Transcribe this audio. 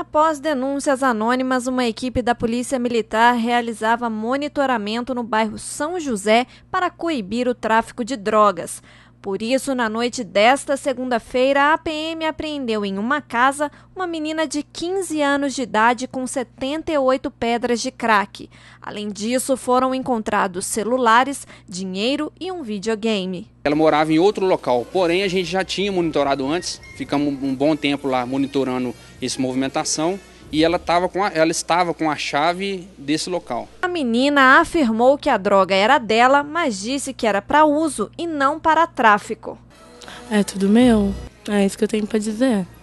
Após denúncias anônimas, uma equipe da Polícia Militar realizava monitoramento no bairro São José para coibir o tráfico de drogas. Por isso, na noite desta segunda-feira, a PM apreendeu em uma casa uma menina de 15 anos de idade com 78 pedras de crack. Além disso, foram encontrados celulares, dinheiro e um videogame. Ela morava em outro local, porém a gente já tinha monitorado antes, ficamos um bom tempo lá monitorando essa movimentação e ela, tava com a, ela estava com a chave desse local. A menina afirmou que a droga era dela, mas disse que era para uso e não para tráfico. É tudo meu. É isso que eu tenho para dizer.